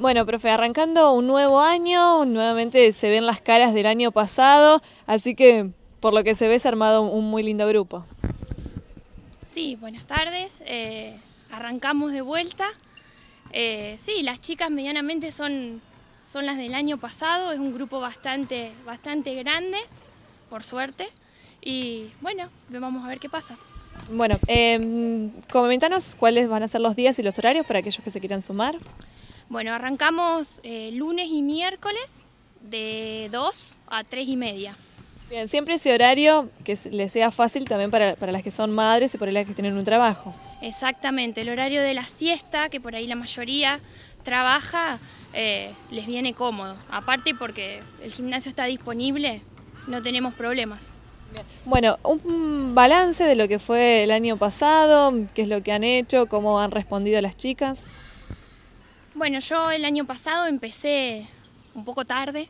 Bueno, profe, arrancando un nuevo año, nuevamente se ven las caras del año pasado, así que por lo que se ve se ha armado un muy lindo grupo. Sí, buenas tardes, eh, arrancamos de vuelta. Eh, sí, las chicas medianamente son, son las del año pasado, es un grupo bastante, bastante grande, por suerte, y bueno, vamos a ver qué pasa. Bueno, eh, comentanos cuáles van a ser los días y los horarios para aquellos que se quieran sumar. Bueno, arrancamos eh, lunes y miércoles de 2 a 3 y media. Bien, siempre ese horario que les sea fácil también para, las que son madres y para las que tienen un trabajo. Exactamente, el horario de la siesta, que por ahí la mayoría trabaja, eh, les viene cómodo. Aparte porque el gimnasio está disponible, no tenemos problemas. Bueno, un balance de lo que fue el año pasado, qué es lo que han hecho, cómo han respondido las chicas. Bueno, yo el año pasado empecé un poco tarde,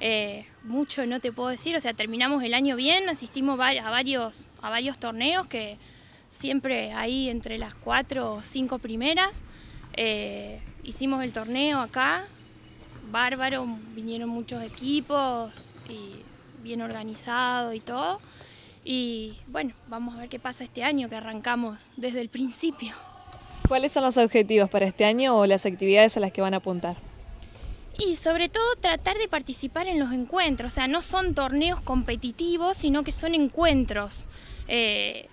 eh, mucho no te puedo decir, o sea, terminamos el año bien, asistimos a varios, a varios torneos que siempre ahí entre las cuatro o cinco primeras. Eh, hicimos el torneo acá, bárbaro, vinieron muchos equipos y bien organizado y todo. Y bueno, vamos a ver qué pasa este año que arrancamos desde el principio. ¿Cuáles son los objetivos para este año o las actividades a las que van a apuntar? Y sobre todo tratar de participar en los encuentros, o sea, no son torneos competitivos, sino que son encuentros, eh,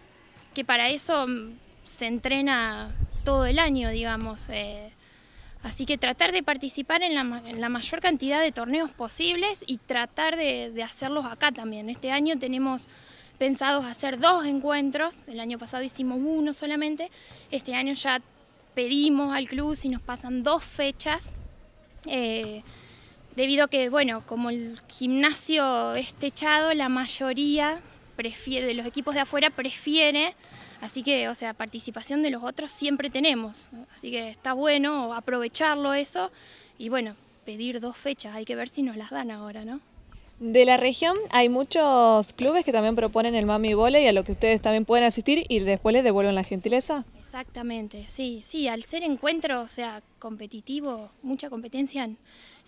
que para eso mm, se entrena todo el año, digamos. Eh. así que tratar de participar en la, mayor cantidad de torneos posibles y tratar de hacerlos acá también. Este año tenemos pensados hacer dos encuentros, el año pasado hicimos uno solamente, este año ya pedimos al club si nos pasan dos fechas, eh, debido a que, bueno, como el gimnasio es techado, la mayoría prefiere, de los equipos de afuera prefiere, así que, o sea, participación de los otros siempre tenemos, así que está bueno aprovecharlo eso y bueno, pedir dos fechas, hay que ver si nos las dan ahora, ¿no? De la región hay muchos clubes que también proponen el mami Y a lo que ustedes también pueden asistir y después les devuelven la gentileza. Exactamente, sí, sí, al ser encuentro, o sea, competitivo, mucha competencia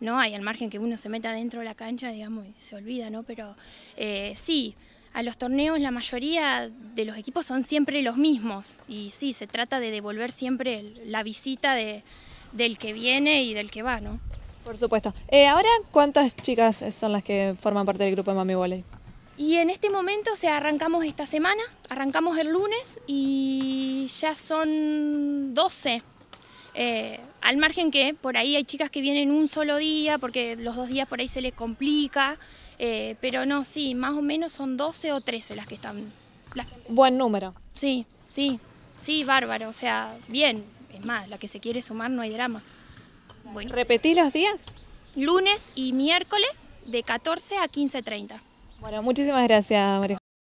no hay, al margen que uno se meta dentro de la cancha, digamos, y se olvida, ¿no? Pero eh, sí, a los torneos la mayoría de los equipos son siempre los mismos y sí, se trata de devolver siempre la visita de, del que viene y del que va, ¿no? Por supuesto. Eh, ahora, ¿cuántas chicas son las que forman parte del grupo de Mami Volley? Y en este momento, o sea, arrancamos esta semana, arrancamos el lunes y ya son 12. Eh, al margen que por ahí hay chicas que vienen un solo día, porque los dos días por ahí se les complica, eh, pero no, sí, más o menos son 12 o 13 las que están. Buen número. Sí, sí, sí, bárbaro, o sea, bien. Es más, la que se quiere sumar no hay drama. ¿Repetís los días? Lunes y miércoles de 14 a 15.30. Bueno, muchísimas gracias, María.